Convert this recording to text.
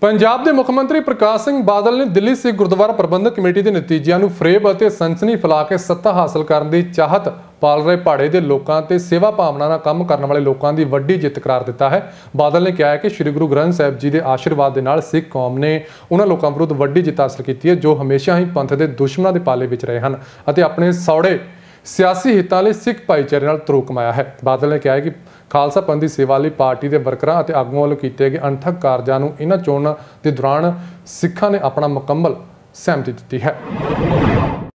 ਪੰਜਾਬ ਦੇ ਮੁੱਖ ਮੰਤਰੀ ਪ੍ਰਕਾਸ਼ ਸਿੰਘ ਬਾਦਲ ਨੇ ਦਿੱਲੀ ਸਿੱਖ ਗੁਰਦੁਆਰਾ ਪ੍ਰਬੰਧਕ ਕਮੇਟੀ ਦੇ ਨਤੀਜਿਆਂ ਨੂੰ ਫਰੇਬ ਅਤੇ ਸੰਸਨੀ ਫਲਾ ਕੇ ਸੱਤਾ ਹਾਸਲ ਕਰਨ ਦੀ ਚਾਹਤ ਪਾਲ ਰਹੇ ਪਾੜੇ ਦੇ ਲੋਕਾਂ ਤੇ ਸੇਵਾ ਭਾਵਨਾ ਨਾਲ ਕੰਮ ਕਰਨ ਵਾਲੇ ਲੋਕਾਂ ਦੀ ਵੱਡੀ ਜਿੱਤ ਕਰਾਰ ਦਿੱਤਾ ਹੈ ਬਾਦਲ ਨੇ ਕਿਹਾ ਹੈ ਕਿ ਸ੍ਰੀ ਗੁਰੂ ਗ੍ਰੰਥ ਸਾਹਿਬ ਜੀ ਦੇ ਆਸ਼ੀਰਵਾਦ ਦੇ ਨਾਲ ਸਿੱਖ ਕੌਮ ਨੇ ਉਹਨਾਂ ਲੋਕਾਂ ਵਿਰੁੱਧ ਵੱਡੀ ਜਿੱਤ ਹਾਸਲ ਕੀਤੀ ਹੈ ਜੋ ਹਮੇਸ਼ਾ ਹੀ ਪੰਥ ਦੇ ਦੁਸ਼ਮਣਾਂ ਦੇ ਪਾਲੇ ਵਿੱਚ ਰਹੇ ਹਨ ਅਤੇ ਆਪਣੇ ਸੌੜੇ ਸਿਆਸੀ ਹਿੱਤਾਂ ਲਈ ਸਿੱਖ ਭਾਈਚਾਰੇ ਨਾਲ ਤਰੋ ਕਮਾਇਆ ਹੈ ਬਾਦਲ ਨੇ ਕਿਹਾ ਹੈ ਕਿ ਖਾਲਸਾ ਪੰਥ ਦੀ ਸੇਵਾ ਲਈ ਪਾਰਟੀ ਦੇ ਵਰਕਰਾਂ ਅਤੇ ਆਗੂਆਂ ਵੱਲੋਂ ਕੀਤੇ ਗਏ ਅਣਥਕ ਕਾਰਜਾਂ ਨੂੰ ਇਹਨਾਂ ਚੋਣਾਂ ਦੇ ਦੌਰਾਨ ਸਿੱਖਾਂ ਨੇ ਆਪਣਾ ਮੁਕੰਮਲ ਸਹਿਮਤੀ ਦਿੱਤੀ ਹੈ